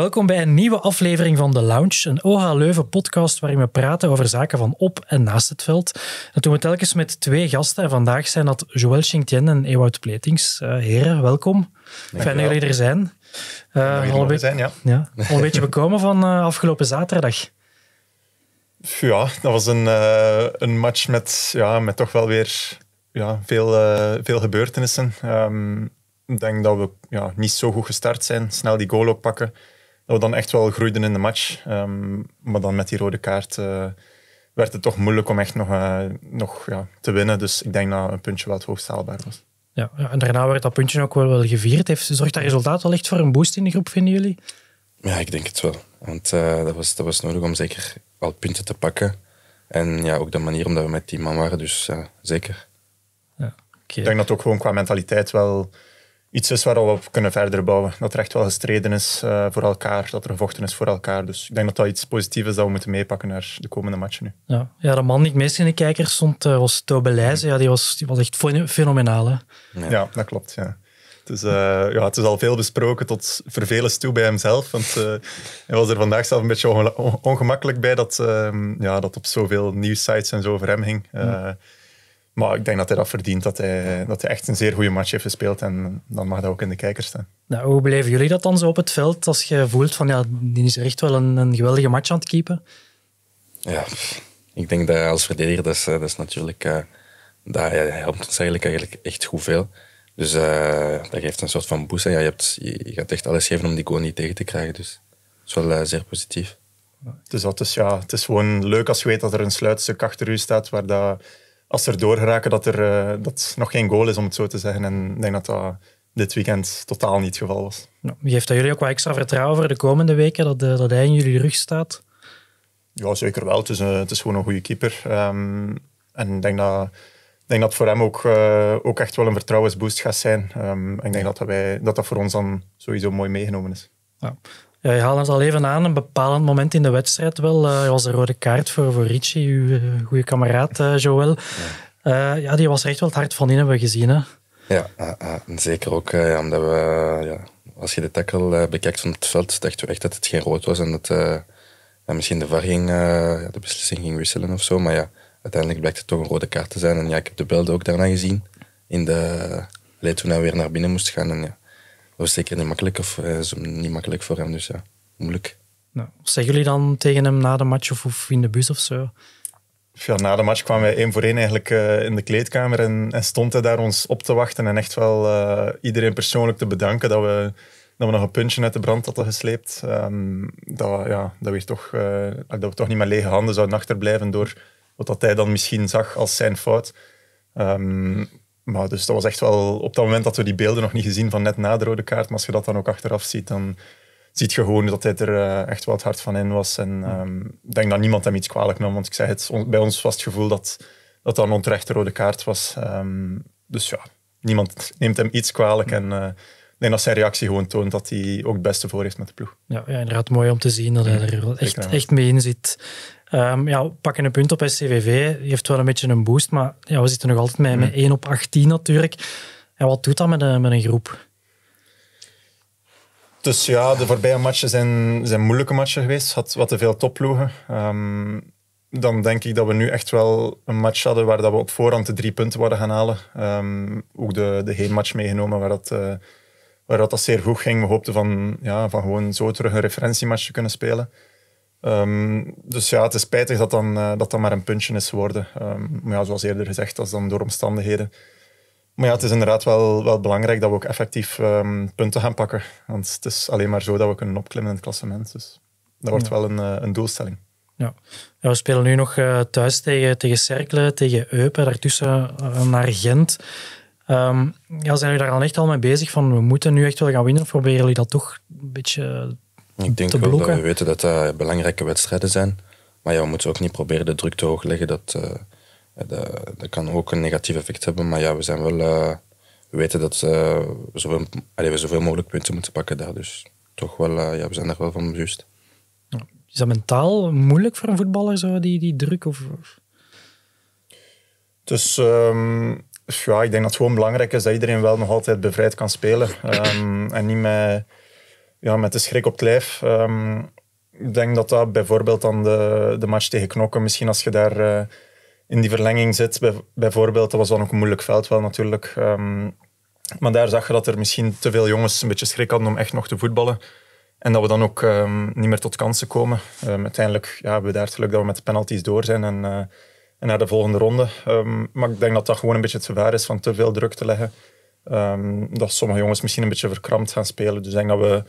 Welkom bij een nieuwe aflevering van The Lounge, een OH Leuven podcast waarin we praten over zaken van op en naast het veld. Dat doen we telkens met twee gasten en vandaag zijn dat Joël Shinktien en Ewout Pletings. Eh, heren, welkom. Fijn dat jullie er zijn. Uh, al, een zijn ja. al een beetje bekomen van eh, afgelopen zaterdag. Ja, dat was een, eh, een match met, ja, met toch wel weer ja, veel, veel gebeurtenissen. Ehm, ik denk dat we ja, niet zo goed gestart zijn. Snel die goal oppakken we dan echt wel groeiden in de match. Ehm, maar dan met die rode kaart eh, werd het toch moeilijk om echt nog, eh, nog ja, te winnen. Dus ik denk dat een puntje wel het was. Ja, en daarna werd dat puntje ook wel, wel gevierd. Heeft, zorgt dat resultaat wel echt voor een boost in de groep, vinden jullie? Ja, ik denk het wel. Want eh, dat, was, dat was nodig om zeker wel punten te pakken. En ja, ook de manier omdat we met die man waren, dus zeker. Ja, okay. Ik denk dat ook gewoon qua mentaliteit wel iets is waar we op kunnen verder bouwen. Dat er echt wel gestreden is eh, voor elkaar, dat er gevochten is voor elkaar. Dus ik denk dat dat iets positiefs is dat we moeten meepakken naar de komende matchen nu. Ja, ja de man die ik meest in de kijker stond eh, was Tobelijzen. Ja, die was, die was echt fenomenaal. Ja. dat klopt. Ja. Het, is, eh, ja, het is al veel besproken tot vervelens toe bij hemzelf. Want hij was er vandaag zelf een beetje ongemakkelijk bij dat, ehm, ja, dat op zoveel nieuwsites en zo over hem ging. Maar ik denk dat hij dat verdient, dat hij, dat hij echt een zeer goede match heeft gespeeld. En dan mag dat ook in de kijkers staan. Nou, hoe beleven jullie dat dan zo op het veld? Als je voelt van, ja, die is echt wel een, een geweldige match aan het keepen. Ja, ik denk dat als verdediger, dat is, eh, natuurlijk... Uh, dat helpt ons eigenlijk, eigenlijk echt goed veel. Dus eh, dat geeft een soort van boost. ja, je, hebt, je, gaat echt alles geven om die goal niet tegen te krijgen. Dus dat is wel zeer positief. Dus dat is, ja, het is gewoon leuk als je weet dat er een sluitstuk achter u staat waar dat als ze doorgeraken dat er eh, dat nog geen goal is, om het zo te zeggen. En ik denk dat dat dit weekend totaal niet het geval was. Nou, geeft dat jullie ook wat extra vertrouwen voor de komende weken, dat, uh, dat hij in jullie rug staat? Ja, zeker wel. Het is, eh, het is gewoon een goede keeper. Ehm, en ik denk dat, denk dat voor hem ook, ook echt wel een vertrouwensboost gaat zijn. Ehm, en ik denk dat dat, wij, dat dat voor ons dan sowieso mooi meegenomen is. Ja, je haalde het al even aan, een bepalend moment in de wedstrijd wel. Uh, was een rode kaart voor, voor Richie, uw eh, goede kameraad uh, Joël. Ja. die was echt wel het hart van in, hebben we gezien. Hè? Ja, zeker ook omdat we, als je de tackle bekijkt van het veld, dachten we echt dat het geen rood was en dat misschien de VAR ging, de beslissing ging wisselen of zo. Maar ja, uiteindelijk blijkt het toch een rode kaart te zijn. En ja, ik heb de beelden ook daarna gezien in de, toen hij weer naar binnen moest gaan. En ja, was zeker niet makkelijk. Of eh, zo niet makkelijk voor hem, dus ja, moeilijk. Nou, zeggen jullie dan tegen hem na de match of, in de bus of zo? Ja, na de match kwamen wij één voor één eigenlijk eh, in de kleedkamer en, en, stond hij daar ons op te wachten en echt wel eh, iedereen persoonlijk te bedanken dat we, dat we nog een puntje uit de brand hadden gesleept. Ehm, dat, ja, dat, we toch, dat we toch niet met lege handen zouden achterblijven door wat dat hij dan misschien zag als zijn fout. Ehm, maar dus dat was echt wel... Op dat moment dat we die beelden nog niet gezien van net na de rode kaart. Maar als je dat dan ook achteraf ziet, dan ziet je gewoon dat hij er eh, echt wel het hart van in was. En ehm, ik denk dat niemand hem iets kwalijk nam. Want ik zei het, bij ons was het gevoel dat dat, dan een onterechte rode kaart was. Ehm, dus ja, niemand neemt hem iets kwalijk. En uh, ik denk dat zijn reactie gewoon toont dat hij ook het beste voor heeft met de ploeg. Ja, ja inderdaad mooi om te zien dat hij er echt, echt mee in zit. Ehm, ja, pakken een punt op SCVV heeft wel een beetje een boost, maar ja, we zitten nog altijd met, met 1 hmm. op 18 natuurlijk. En wat doet dat met een, met een groep? Dus ja, de voorbije matchen zijn, zijn moeilijke matchen geweest. Had wat te veel topploegen. Ehm, dan denk ik dat we nu echt wel een match hadden waar dat we op voorhand de drie punten waren gaan halen. Ehm, ook de, de heenmatch meegenomen, waar dat, eh, waar dat, dat zeer goed ging. We hoopten van, ja, van gewoon zo terug een referentiematch te kunnen spelen. Ehm, dus ja, het is spijtig dat dan, eh, dat dan maar een puntje is geworden. Ehm, maar ja, zoals eerder gezegd, dat is dan door omstandigheden. Maar ja, het is inderdaad wel, wel belangrijk dat we ook effectief ehm, punten gaan pakken. Want het is alleen maar zo dat we kunnen opklimmen in het klassement. Dus dat wordt wel een, eh, een doelstelling. Ja. ja. we spelen nu nog eh, thuis tegen, tegen Cercle, tegen Eupen, daartussen naar Gent. ja, zijn jullie daar dan echt al mee bezig? Van, we moeten nu echt wel gaan winnen? Of proberen jullie dat toch een beetje ik denk wel dat we weten dat dat belangrijke wedstrijden zijn. Maar ja, we moeten ook niet proberen de druk te hoog leggen. Dat, eh, dat, dat, kan ook een negatief effect hebben. Maar ja, we zijn wel... Eh, we weten dat uh, zoveel, we zoveel mogelijk punten moeten pakken daar. Dus toch wel, ja, we zijn daar wel van bewust. Is dat mentaal moeilijk voor een voetballer, zo, die, die druk? Of... Dus... ja, ik denk dat het gewoon belangrijk is dat iedereen wel nog altijd bevrijd kan spelen. Ehm, en niet met, ja, met de schrik op het lijf. Ehm, ik denk dat dat bijvoorbeeld aan de, de match tegen Knokken, misschien als je daar eh, in die verlenging zit, bijvoorbeeld, dat was dan ook een moeilijk veld wel natuurlijk. Ehm, maar daar zag je dat er misschien te veel jongens een beetje schrik hadden om echt nog te voetballen. En dat we dan ook ehm, niet meer tot kansen komen. uiteindelijk ja, hebben we daar het geluk dat we met de penalties door zijn en, eh, naar de volgende ronde. maar ik denk dat dat gewoon een beetje het gevaar is van te veel druk te leggen. dat sommige jongens misschien een beetje verkrampt gaan spelen. Dus ik denk dat we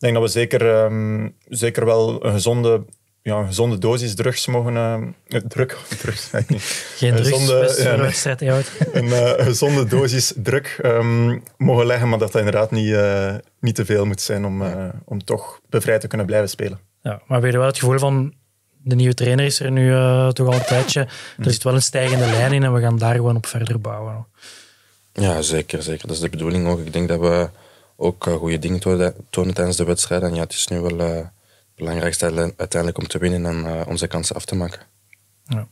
ik denk dat we zeker, ehm, zeker wel een gezonde, ja, een gezonde dosis drugs mogen... Uh, druk, Geen drugs, gezonde, eh, Een gezonde dosis druk ehm, mogen leggen, maar dat dat inderdaad niet, niet te veel moet zijn om, om toch bevrijd te kunnen blijven spelen. Ja, maar we hebben wel het gevoel van... De nieuwe trainer is er nu toch al een tijdje. Hmm. Er zit wel een stijgende lijn in en we gaan daar gewoon op verder bouwen. Ja, zeker, zeker. Dat is de bedoeling ook. Ik denk dat we ook eh, goede dingen tonen, tijdens de wedstrijd. En ja, het is nu wel eh, het belangrijkste uiteindelijk om te winnen en eh, onze kansen af te maken. Ja.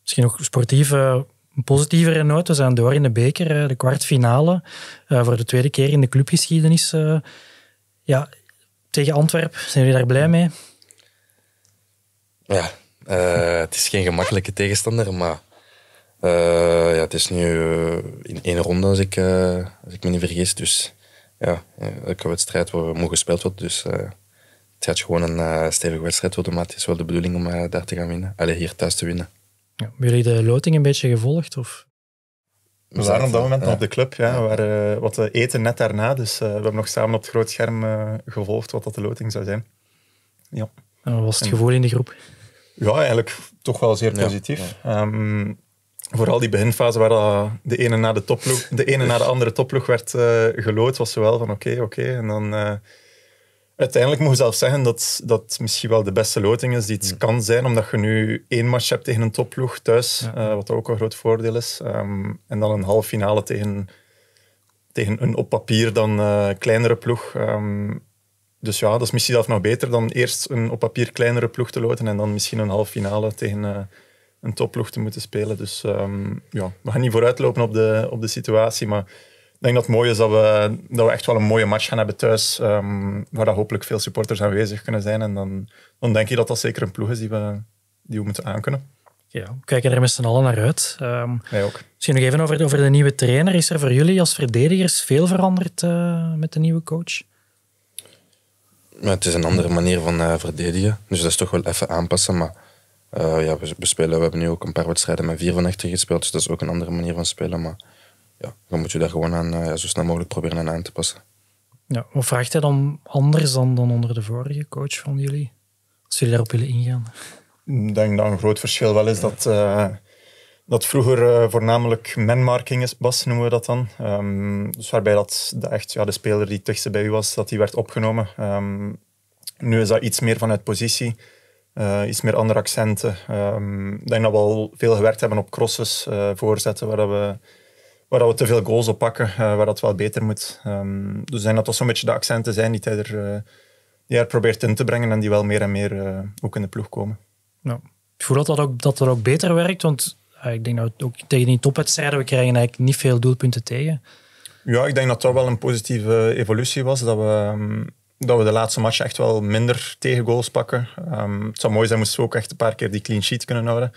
Misschien nog sportief een positievere noot. We zijn door in de beker, de kwartfinale. Uh, voor de tweede keer in de clubgeschiedenis. ja, tegen Antwerpen, zijn jullie daar blij mee? Ja, het is geen gemakkelijke tegenstander, maar ja, het is nu in één ronde, als ik, als ik me niet vergis. Dus ja, elke wedstrijd waar mogen gespeeld wordt. Dus eh, het gaat gewoon een eh, stevige wedstrijd worden, maar het is wel de bedoeling om eh, daar te gaan winnen. alleen hier thuis te winnen. Ja, hebben jullie de loting een beetje gevolgd? Of? We waren op dat moment op de club, ja, waren wat eten net daarna. Dus we hebben nog samen op het groot scherm gevolgd wat dat de loting zou zijn. Ja. En wat was het gevoel in de groep? Ja, eigenlijk toch wel zeer positief. Ehm, vooral die beginfase waar de ene na de, topploeg, de, ene na de andere topploeg werd eh, geloot, was zowel wel van oké, oké. En dan eh, uiteindelijk moet ik zelf zeggen dat dat misschien wel de beste loting is die het mm. kan zijn, omdat je nu één match hebt tegen een topploeg thuis, eh, wat ook een groot voordeel is. Ehm, en dan een halve finale tegen, tegen een op papier dan kleinere ploeg. Ehm, dus ja, dat is misschien zelf nog beter dan eerst een op papier kleinere ploeg te loten en dan misschien een halve finale tegen een topploeg te moeten spelen. Dus ehm, ja, we gaan niet vooruitlopen op de, op de situatie. Maar ik denk dat het mooi is dat we, dat we echt wel een mooie match gaan hebben thuis. Ehm, waar dat hopelijk veel supporters aanwezig kunnen zijn. En dan, dan denk ik dat dat zeker een ploeg is die we, die we moeten aankunnen. Ja, we kijken er met z'n allen naar uit. Um, ook. Misschien nog even over, over de nieuwe trainer. Is er voor jullie als verdedigers veel veranderd eh, met de nieuwe coach? Nou, het is een andere manier van eh, verdedigen. Dus dat is toch wel even aanpassen. Maar eh, ja, we, spelen, we hebben nu ook een paar wedstrijden met vier van echter gespeeld, dus dat is ook een andere manier van spelen. Maar ja, dan moet je daar gewoon aan, eh, zo snel mogelijk proberen aan, aan te passen. Ja, wat vraagt hij dan anders dan, dan onder de vorige coach van jullie? Als jullie daarop willen ingaan. Ik denk dat een groot verschil wel is dat, eh, dat vroeger voornamelijk manmarking is, Bas noemen we dat dan. Ehm, dus waarbij dat de, echt, ja, de speler die het bij u was, dat die werd opgenomen. Ehm, nu is dat iets meer vanuit positie. Eh, iets meer andere accenten. Ehm, ik denk dat we al veel gewerkt hebben op crosses, eh, voorzetten, waar, we, waar we te veel goals op pakken, eh, waar dat wel beter moet. Ehm, dus zijn dat dat zo'n beetje de accenten zijn die hij, er, die er probeert in te brengen en die wel meer en meer ook in de ploeg komen. Ja. Ik voel dat dat ook, dat dat ook beter werkt, want ik denk dat ook tegen die topwedstrijden, we krijgen eigenlijk niet veel doelpunten tegen. Ja, ik denk dat dat wel een positieve evolutie was. Dat we, ehm, dat we de laatste match echt wel minder tegen goals pakken. Ehm, het zou mooi zijn moesten we ook echt een paar keer die clean sheet kunnen houden.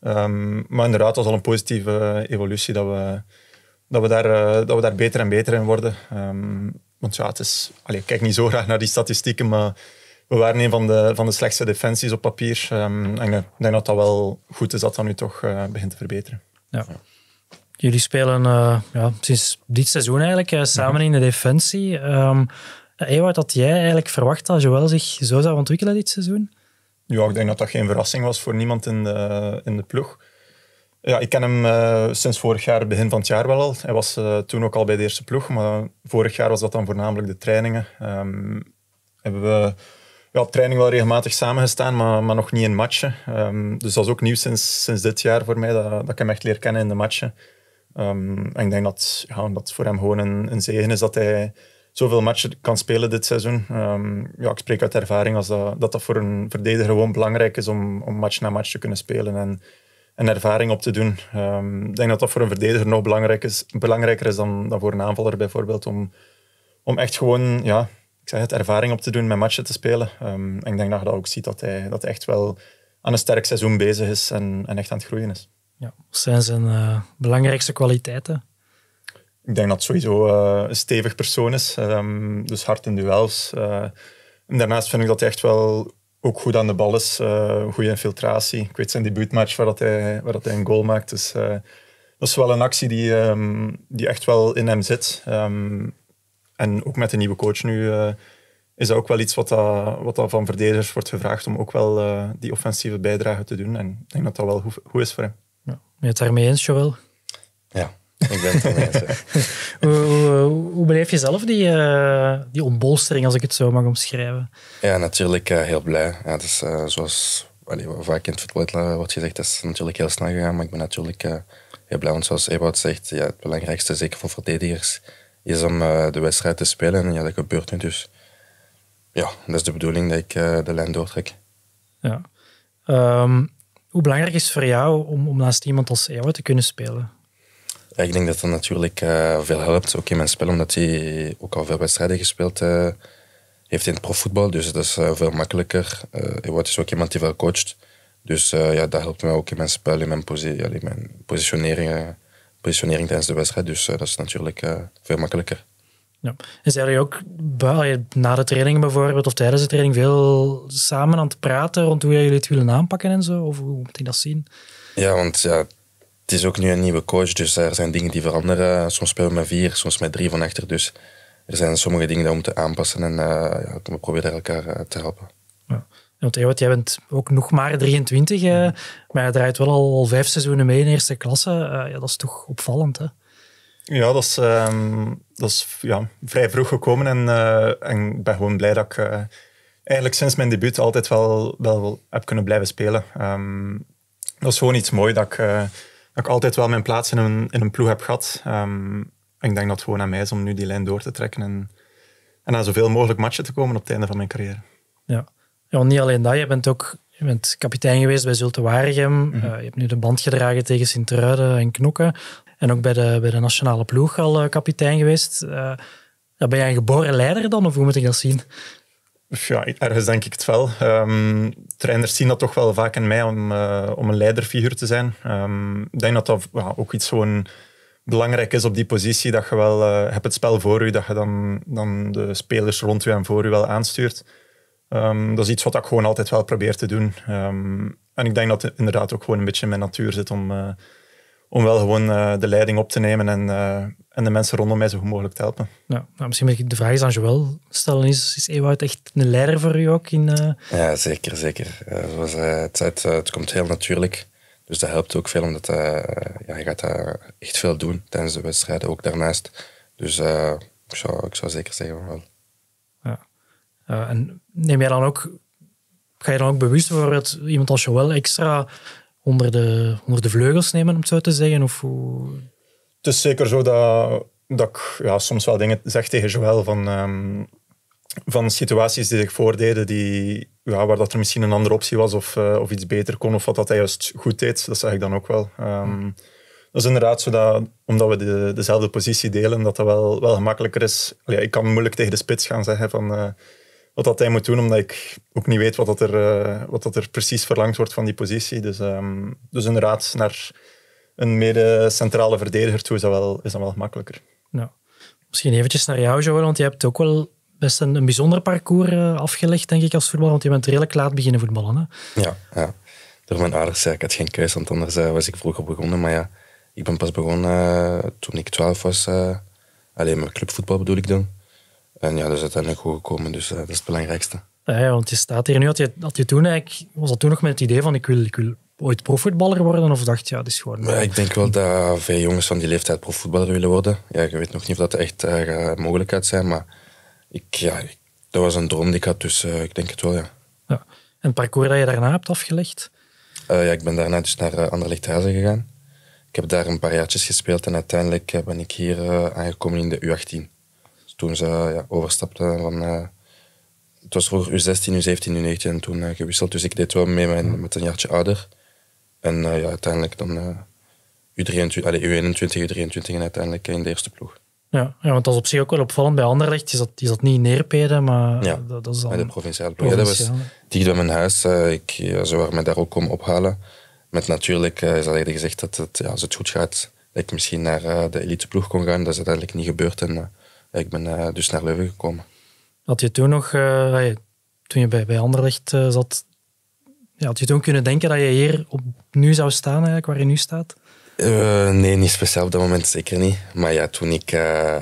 Ehm, maar inderdaad, dat was al een positieve evolutie dat we, dat we, daar, eh, dat we daar beter en beter in worden. Ehm, want ja, het is, ik kijk niet zo graag naar die statistieken, maar we waren een van de, van de slechtste defensies op papier. en ik denk dat dat wel goed is dat dat nu toch eh, begint te verbeteren. Ja. Jullie spelen eh, ja, sinds dit seizoen eigenlijk samen mhm. in de defensie. Ewart, eh, had jij eigenlijk verwacht dat Joël zich zo zou ontwikkelen dit seizoen? Ja, ik denk dat dat geen verrassing was voor niemand in de, in de ploeg. Ja, ik ken hem eh, sinds vorig jaar, begin van het jaar wel al. Hij was eh, toen ook al bij de eerste ploeg, maar vorig jaar was dat dan voornamelijk de trainingen. Um, hebben we ja, op training wel regelmatig samengestaan, maar, maar nog niet in matchen. Ehm, dus dat is ook nieuw sinds, sinds dit jaar voor mij, dat, dat ik hem echt leer kennen in de matchen. Ehm, en ik denk dat, ja, dat voor hem gewoon een, een zegen is dat hij zoveel matchen kan spelen dit seizoen. Ehm, ja, ik spreek uit ervaring als dat, dat, voor een verdediger gewoon belangrijk is om, om match na match te kunnen spelen en, en ervaring op te doen. Ehm, ik denk dat dat voor een verdediger nog belangrijk is, belangrijker is dan, dan voor een aanvaller bijvoorbeeld. Om, om echt gewoon ja, ik zeg het, ervaring op te doen met matchen te spelen. Ehm, en ik denk dat je dat ook ziet, dat hij, dat echt wel aan een sterk seizoen bezig is en, en echt aan het groeien is. Ja, wat zijn zijn uh, belangrijkste kwaliteiten? ik denk dat het sowieso eh, een stevig persoon is. Ehm, dus hard in duels. Uh, en daarnaast vind ik dat hij echt wel ook goed aan de bal is. Eh, goede infiltratie. Ik weet zijn debuutmatch waar, dat hij, waar dat hij een goal maakt. Dus dat is wel een actie die, ehm, die echt wel in hem zit. Ehm, en ook met de nieuwe coach nu is dat ook wel iets wat, dat, wat dat van verdedigers wordt gevraagd om ook wel die offensieve bijdrage te doen. En ik denk dat dat wel goed, is voor hem. Ja. Ben je het daarmee eens, Joël? Ja, ik ben hoe, hoe, beleef je zelf die, eh, die ontbolstering, als ik het zo mag omschrijven? Ja, natuurlijk eh, heel blij. Ja, is eh, zoals vaak in het voetbal wordt gezegd, dat is natuurlijk heel snel gegaan. Maar ik ben natuurlijk heel blij. Want zoals Ewout zegt, ja, het belangrijkste, zeker voor verdedigers, is om de wedstrijd te spelen. En ja, dat gebeurt nu dus. Ja, dat is de bedoeling dat ik de lijn doortrek. Ja. Ehm, hoe belangrijk is het voor jou om, om naast iemand als Ewout te kunnen spelen? ik denk dat dat natuurlijk eh, veel helpt, ook in mijn spel, omdat hij ook al veel wedstrijden gespeeld eh, heeft in het profvoetbal. Dus dat is eh, veel makkelijker. hij wordt dus ook iemand die wel coacht. Dus ja, dat helpt mij ook in mijn spel, in mijn, posi in mijn positionering, positionering tijdens de wedstrijd. Dus dat is natuurlijk veel makkelijker. Ja. Is jullie ook na de training bijvoorbeeld of tijdens de training veel samen aan het praten rond hoe jullie het willen aanpakken en zo? Of hoe moet ik dat zien? Ja, want ja, het is ook nu een nieuwe coach, dus er zijn dingen die veranderen. Soms spelen we met vier, soms met drie van achter. Dus er zijn sommige dingen die we moeten aanpassen en eh, ja, we proberen elkaar eh, te helpen. Ja. Want jij bent ook nog maar 23, eh, maar je draait wel al, vijf seizoenen mee in eerste klasse. ja, dat is toch opvallend, hè? Ja, dat is, ehm, dat is ja, vrij vroeg gekomen en ik en ben gewoon blij dat ik eigenlijk sinds mijn debuut altijd wel, wel, heb kunnen blijven spelen. Ehm, dat is gewoon iets moois dat ik ik altijd wel mijn plaats in een, in een ploeg heb gehad. Ehm, ik denk dat het gewoon aan mij is om nu die lijn door te trekken en, en zoveel mogelijk matchen te komen op het einde van mijn carrière. Ja, ja niet alleen dat. Je bent ook je bent kapitein geweest bij Zulte Waregem. Mhm. Eh, je hebt nu de band gedragen tegen Sint-Truiden en Knokken. En ook bij de, bij de nationale ploeg al eh, kapitein geweest. Uh, ben jij een geboren leider dan, of hoe moet ik dat zien? Ja, ergens denk ik het wel. Ehm, trainers zien dat toch wel vaak in mij om, eh, om een leiderfiguur te zijn. Ehm, ik denk dat dat ook iets zo'n belangrijk is op die positie, dat je wel eh, hebt het spel voor je, dat je dan, dan de spelers rond je en voor je wel aanstuurt. Ehm, dat is iets wat ik gewoon altijd wel probeer te doen. en ik denk dat het inderdaad ook gewoon een beetje in mijn natuur zit om, eh, om wel gewoon de leiding op te nemen en en de mensen rondom mij zo goed mogelijk te helpen. Ja, nou, misschien moet ik de vraag eens aan Joël stellen. Is, is Ewout echt een leider voor u ook? In, eh? Ja, zeker, zeker. zoals eh, hij het eh, het komt heel natuurlijk. Dus dat helpt ook veel, omdat ja, je gaat daar echt veel doen tijdens de wedstrijden, ook daarnaast. Dus ik, zou, ik zou zeker zeggen wel. Ja. en neem jij dan ook, ga je dan ook bewust bijvoorbeeld iemand als Joël extra onder de, onder de vleugels nemen, om het zo te zeggen? Of hoe het is zeker zo dat, dat ik ja, soms wel dingen zeg tegen Joël van, ehm, van situaties die zich voordeden die, ja, waar dat er misschien een andere optie was of, eh, of iets beter kon of wat dat hij juist goed deed. Dat zeg ik dan ook wel. Um, dat is inderdaad zo dat, omdat we de, dezelfde positie delen, dat dat wel, wel gemakkelijker is. Ja, ik kan moeilijk tegen de spits gaan zeggen van... Eh, wat dat hij moet doen, omdat ik ook niet weet wat, dat er, eh, wat dat er precies verlangd wordt van die positie. Dus, ehm, dus inderdaad, naar, een mede-centrale verdediger toe is dat wel, is dat wel makkelijker. Nou, misschien eventjes naar jou, Joël, want je hebt ook wel best een, bijzonder parcours eh, afgelegd, denk ik, als voetballer. Want je bent redelijk laat beginnen voetballen. Hè? Ja, ja, door mijn ouders zei ik had geen keus, want anders eh, was ik vroeger begonnen. Maar ja, ik ben pas begonnen eh, toen ik 12 was. alleen mijn clubvoetbal bedoel ik dan. En ja, dat is uiteindelijk goed gekomen, dus dat is het belangrijkste. Ja, want je staat hier nu. Had je, je toen eigenlijk, was dat toen nog met het idee van ik wil, ik wil ooit profvoetballer worden? Of dacht je, ja, dat is gewoon... Eh, ik denk wel dat veel jongens van die leeftijd profvoetballer willen worden. Ja, je weet nog niet of dat echt eh, mogelijkheid zijn, maar ik, ja, dat was een droom die ik had, dus eh, ik denk het wel, ja. ja. En het parcours dat je daarna hebt afgelegd? ja, ik ben daarna dus naar Anderlecht Huizen gegaan. Ik heb daar een paar jaartjes gespeeld en uiteindelijk ben ik hier aangekomen in de U18. Dus toen ze ja, overstapten van het was voor U16, U17, U19 en toen gewisseld. Dus ik deed wel mee met, met een jaartje ouder. En eh, ja, uiteindelijk dan eh, u U21, U23 en uiteindelijk eh, in de eerste ploeg. Ja, ja, want dat is op zich ook wel opvallend. Bij Anderlecht is dat, is dat niet neerpeden, maar dat, is dan... bij de provinciale ploeg. Ja, dat was dicht bij mijn huis. ik, ze waren me daar ook komen ophalen. Met natuurlijk, is al eerder gezegd dat het, ja, als het goed gaat, dat ik misschien naar de elite ploeg kon gaan. Dat is uiteindelijk niet gebeurd en ik ben dus naar Leuven gekomen. Had je toen nog, toen je bij, bij Anderlecht zat, ja, had je toen kunnen denken dat je hier op, nu zou staan, eigenlijk, waar je nu staat? Eh, nee, niet speciaal op dat moment zeker niet. Maar ja, toen, ik, eh,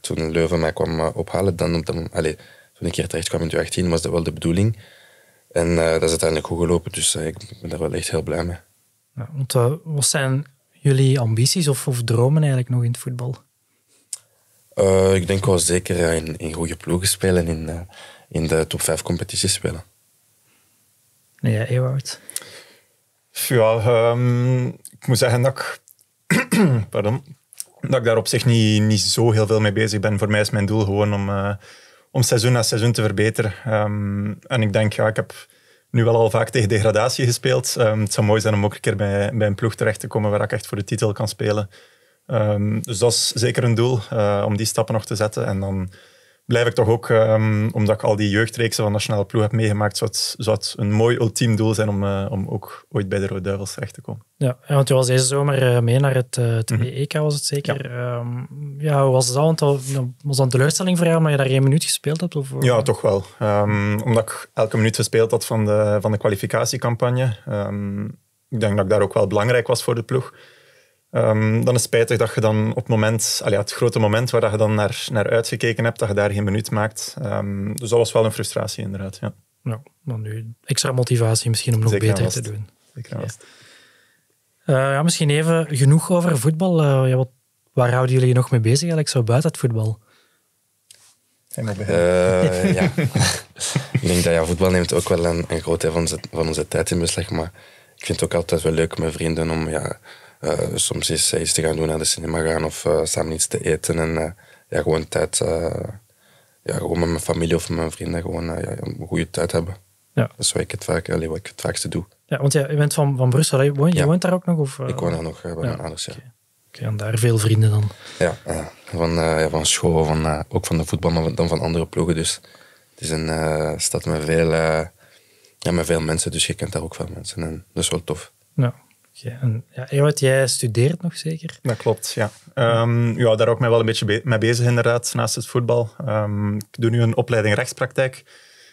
toen Leuven mij kwam eh, ophalen, dan op allez, toen ik hier terecht kwam in 2018, was dat wel de bedoeling. En dat is uiteindelijk goed gelopen, dus ik ben daar wel echt heel blij mee. Ja, wat zijn jullie ambities of, of, dromen eigenlijk nog in het voetbal? ik denk wel zeker in, in goede ploegen spelen en in, in de top 5 competities spelen. Nee, ja, Ewout. Ja, ehm, ik moet zeggen dat ik, pardon, dat ik daar op zich niet, niet zo heel veel mee bezig ben. Voor mij is mijn doel gewoon om, eh, om seizoen na seizoen te verbeteren. Ehm, en ik denk, ja, ik heb nu wel al vaak tegen degradatie gespeeld. Ehm, het zou mooi zijn om ook een keer bij, bij een ploeg terecht te komen waar ik echt voor de titel kan spelen. dus dat is zeker een doel, eh, om die stappen nog te zetten. En dan blijf ik toch ook, ehm, omdat ik al die jeugdreeksen van nationale ploeg heb meegemaakt, zou het, een mooi ultiem doel zijn om, eh, om ook ooit bij de Rode Duivels terecht te komen. Ja, want je was deze zomer eh, mee naar het, eh, het mhm. EK, was het zeker. Ja, ehm, ja hoe was dat? Want was dat een teleurstelling voor jou, maar je daar één minuut gespeeld hebt? Of, ja, toch wel. Um, omdat ik elke minuut gespeeld had van de, van de kwalificatiecampagne. ik denk dat ik daar ook wel belangrijk was voor de ploeg. Ehm, dan is het spijtig dat je dan op het moment, allee, het grote moment waar dat je dan naar, naar uitgekeken hebt, dat je daar geen minuut maakt. Ehm, dus dat was wel een frustratie, inderdaad. Ja. Nou, dan nu extra motivatie misschien om nog beter te doen. Zeker eh, ja, misschien even genoeg over voetbal. Eh, ja, wat, waar houden jullie je nog mee bezig eigenlijk zo buiten het voetbal? Uh, ja. ik denk dat ja, voetbal neemt ook wel een, groot deel van onze, van onze tijd in beslag. Maar ik vind het ook altijd wel leuk met vrienden om ja, eh, soms is iets te gaan doen, naar de cinema gaan of eh, samen iets te eten. En eh, ja, gewoon tijd, ja, gewoon met mijn familie of met mijn vrienden, gewoon een goede tijd hebben. Ja. Dat is wat ik het, vaak, ik het vaakste doe. Ja, want jij, je bent van, van Brussel, je woont, je woont daar ook nog? Of, Ik woon daar nog, bij mijn ouders, ja. daar veel vrienden dan? Ja, van, van school, van, ook van de voetbal, maar dan van andere ploegen. Dus het is een stad met veel, ja, met veel mensen, dus je kent daar ook veel mensen. En dat is wel tof. Ja ja, ja, Ewart, jij studeert nog zeker? Dat klopt, ja. Ehm, ja, daar ook mij wel een beetje mee bezig inderdaad, naast het voetbal. Ehm, ik doe nu een opleiding rechtspraktijk.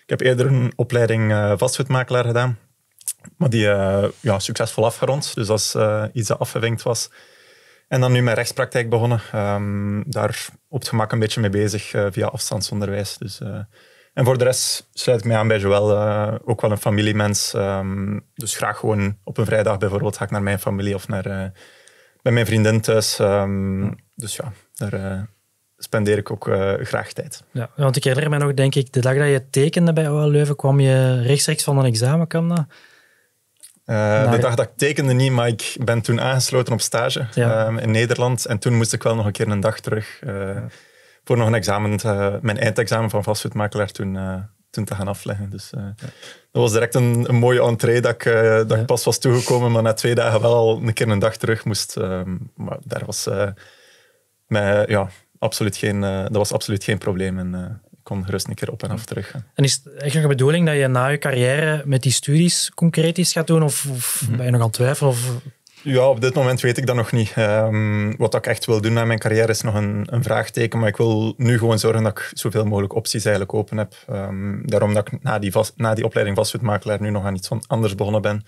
Ik heb eerder een opleiding uh, vastgoedmakelaar gedaan, maar die eh, ja, succesvol afgerond. Dus als is eh, iets dat was. En dan nu mijn rechtspraktijk begonnen. Ehm, daar op het gemak een beetje mee bezig via afstandsonderwijs. Dus en voor de rest sluit ik mij aan bij Joël, eh, ook wel een familiemens. Um, dus graag gewoon op een vrijdag bijvoorbeeld ga ik naar mijn familie of naar, eh, bij mijn vriendin thuis. Ehm, dus ja, daar uh, spendeer ik ook graag tijd. Ja, want ik herinner me nog, denk ik, de dag dat je tekende bij OL Leuven, kwam je rechtstreeks van een examen, kwam dat? de dag dat ik tekende niet, maar ik ben toen aangesloten op stage ehm, in Nederland. En toen moest ik wel nog een keer een dag terug voor nog een examen, eh, mijn eindexamen van vastgoedmakelaar toen, eh, toen te gaan afleggen. Dus eh, dat was direct een, een, mooie entree dat ik, dat ik pas was toegekomen, maar na twee dagen wel al een keer een dag terug moest. Ehm, maar daar was mijn ja, absoluut geen, dat was absoluut geen probleem. En, ik kon gerust een keer op en af terug En is het echt nog de bedoeling dat je na je carrière met die studies concreet iets gaat doen? Of, mhm. ben je nog aan het twijfelen? Of ja, op dit moment weet ik dat nog niet. Ehm, wat ik echt wil doen na mijn carrière is nog een, een, vraagteken, maar ik wil nu gewoon zorgen dat ik zoveel mogelijk opties eigenlijk open heb. Ehm, daarom dat ik na die, na die opleiding vastgoedmakelaar nu nog aan iets anders begonnen ben.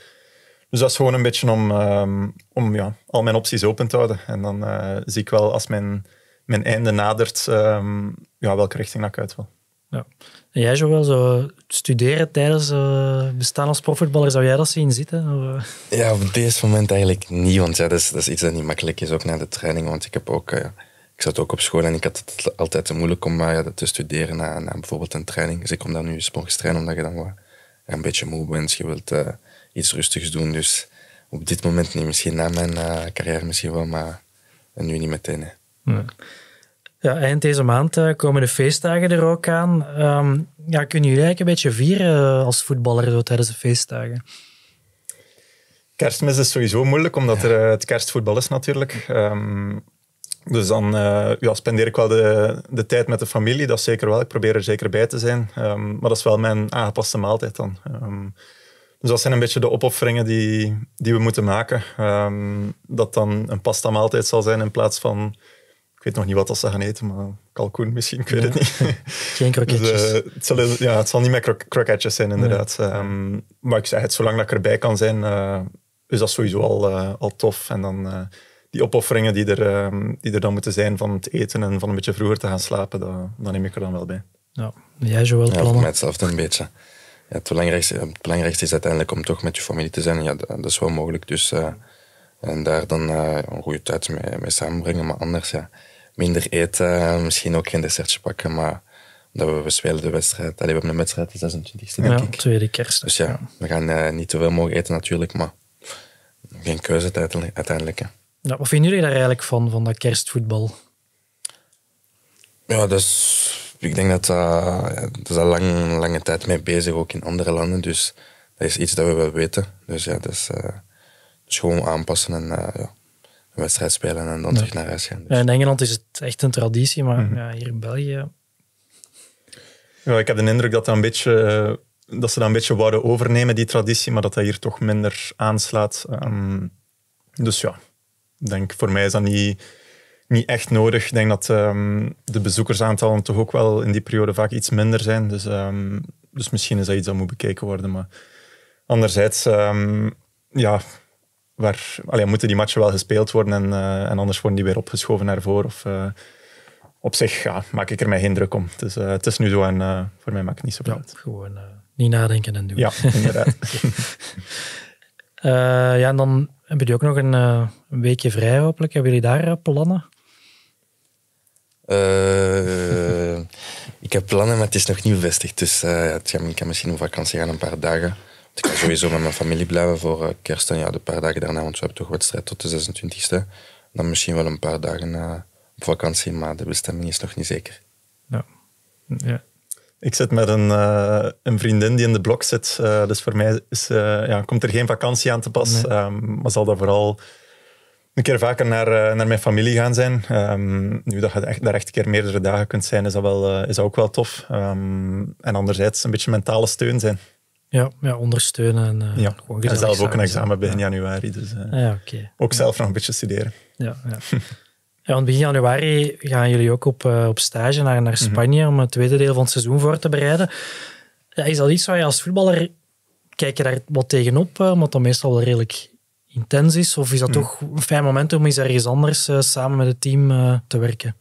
Dus dat is gewoon een beetje om, ehm, om ja, al mijn opties open te houden. En dan eh, zie ik wel als mijn, mijn einde nadert ja, welke richting dat ik uit wil. Ja. En jij, wel zo studeren tijdens uh, bestaan als profvoetballer, zou jij dat zien zitten? Eh? Ja, op deze moment eigenlijk niet, want ja, dat, is, dat is iets dat niet makkelijk is, ook na de training. Want ik, heb ook, eh, ik zat ook op school en ik had het altijd te moeilijk om ja, te studeren na, na, bijvoorbeeld een training. Dus ik kom dan nu morgens trainen, omdat je dan wat, een beetje moe bent. Je wilt iets rustigs doen, dus op dit moment niet. Misschien na mijn carrière misschien wel, maar nu niet meteen. Hè. Ja, eind deze maand eh, komen de feestdagen er ook aan. Ehm, ja, kunnen jullie eigenlijk een beetje vieren eh, als voetballer tijdens de feestdagen? Kerstmis is sowieso moeilijk, omdat er eh, het kerstvoetbal is natuurlijk. Ehm, dus dan ja, spendeer ik wel de, de tijd met de familie, dat zeker wel. Ik probeer er zeker bij te zijn. Ehm, maar dat is wel mijn aangepaste maaltijd dan. dus dat zijn een beetje de opofferingen die, die we moeten maken. dat dan een pasta maaltijd zal zijn in plaats van weet nog niet wat ze gaan eten, maar kalkoen misschien, ik weet het niet. Geen kroketjes. Dus, eh, het, zal, ja, het zal niet meer kroketjes zijn, inderdaad. Ehm, maar ik zeg het, zolang dat ik erbij kan zijn, eh, is dat sowieso al, eh, al tof. En dan die opofferingen die er, ehm, die er dan moeten zijn van het eten en van een beetje vroeger te gaan slapen, dat, neem ik er dan wel bij. Ja, jij zo wel plannen? Ja, voor hetzelfde een beetje. Ja, het, belangrijkste, het belangrijkste is uiteindelijk om toch met je familie te zijn. Ja, dat is wel mogelijk. Dus en daar dan eh, een goede tijd mee, mee samenbrengen. Maar anders, ja, minder eten, eh, misschien ook geen dessertje pakken. Maar dat we, we de wedstrijd. Allee, we hebben een wedstrijd de 26e, denk ja, tweede kerst. Dus ja, we gaan eh, niet te veel mogen eten natuurlijk, maar geen keuze uiteindelijk. Ja, wat vinden jullie daar eigenlijk van, van dat kerstvoetbal? Ja, dus ik denk dat uh, dat is al lang, lange tijd mee bezig, ook in andere landen. Dus dat is iets dat we wel weten. Dus ja, dat is... Schoon aanpassen en eh, ja, een wedstrijd spelen en dan terug naar huis gaan. in Engeland is het echt een traditie, maar mhm. hier in België... Ja, ik heb de indruk dat, dat, een beetje, eh, dat ze dat een beetje wouden overnemen, die traditie, maar dat dat hier toch minder aanslaat. Ehm, dus ja, denk voor mij is dat niet, niet echt nodig. Ik denk dat um, de bezoekersaantallen toch ook wel in die periode vaak iets minder zijn. Dus, ehm, dus misschien is dat iets dat moet bekeken worden. Maar anderzijds, ja, waar, allee, moeten die matchen wel gespeeld worden en, eh, en anders worden die weer opgeschoven naar voren. Of, eh, op zich ja, maak ik er mij geen druk om. Dus, het is nu zo en voor mij maakt het niet zo uit. gewoon niet nadenken en doen. Ja, inderdaad. ja, en dan hebben jullie ook nog een, weekje vrij hopelijk. Hebben jullie daar plannen? ik heb plannen, maar het is nog niet bevestigd. Dus ik kan misschien op vakantie gaan een paar dagen ik ga sowieso met mijn familie blijven voor eh, kerst en ja, de paar dagen daarna, want we hebben toch wedstrijd tot de 26e. Dan misschien wel een paar dagen eh, op vakantie, maar de bestemming is nog niet zeker. Ja. ja. Ik zit met een, eh, een vriendin die in de blok zit, dus voor mij is, ja, komt er geen vakantie aan te pas. Ehm, maar zal dat vooral een keer vaker naar, naar mijn familie gaan zijn. Ehm, nu dat je echt, daar echt een keer meerdere dagen kunt zijn, is dat, wel, is dat ook wel tof. Ehm, en anderzijds een beetje mentale steun zijn. Ja, ja ondersteunen. En, uh, ja. en zelf ook een examen begin januari. Dus, eh, ah ja, Ook zelf nog een beetje studeren. Ja, ja. ja, begin januari gaan jullie ook op, eh, op stage naar, naar mhm. Spanje om het tweede deel van het seizoen voor te bereiden. Ja, is dat iets waar je als voetballer, kijk je daar wat tegenop, omdat dat meestal wel redelijk intens is? Of is dat mhm. toch een fijn moment om eens ergens anders samen met het team te werken?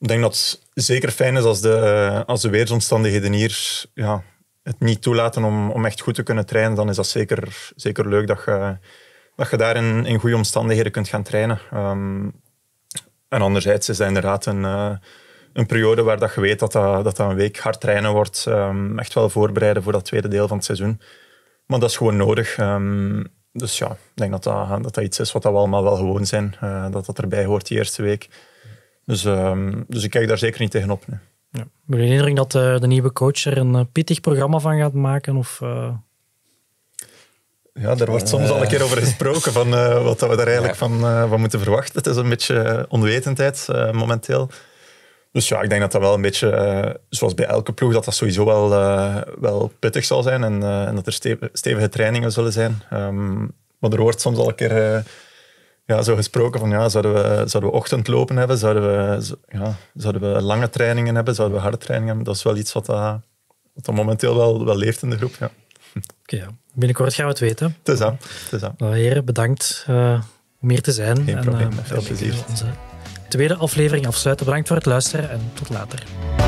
Ik denk dat het zeker fijn is als de, als de weersomstandigheden hier ja, het niet toelaten om, om echt goed te kunnen trainen, dan is dat zeker, zeker leuk dat je, dat je daar in, in goede omstandigheden kunt gaan trainen. Ehm, en anderzijds is dat inderdaad een, eh, een periode waar dat je weet dat dat, dat, een week hard trainen wordt. Ehm, echt wel voorbereiden voor dat tweede deel van het seizoen. Maar dat is gewoon nodig. Ehm, dus ja, ik denk dat dat, dat iets is wat dat we allemaal wel gewoon zijn. Eh, dat dat erbij hoort die eerste week. Dus, dus ik kijk daar zeker niet tegenop nu. Ja. Heb je de indruk dat eh, de nieuwe coach er een eh, pittig programma van gaat maken? Of, eh? ja, daar wordt soms al een keer over gesproken, van wat we daar eigenlijk van, moeten verwachten. Het is een beetje onwetendheid momenteel. Dus ja, ik denk dat dat wel een beetje, zoals bij elke ploeg, dat dat sowieso wel, wel pittig zal zijn en, en dat er stevige trainingen zullen zijn. Um, maar er wordt soms al een keer ja, zo gesproken van ja, zouden, we, zouden we ochtendlopen hebben, zouden we, ja, zouden we lange trainingen hebben, zouden we harde trainingen hebben. Dat is wel iets wat, uh, momenteel wel, wel leeft in de groep. Ja. Oké, ja. binnenkort gaan we het weten. Het is aan. Nou, heren, bedankt eh, om hier te zijn. Geen en, probleem, uh, veel plezier. Onze tweede aflevering afsluiten. Bedankt voor het luisteren en tot later.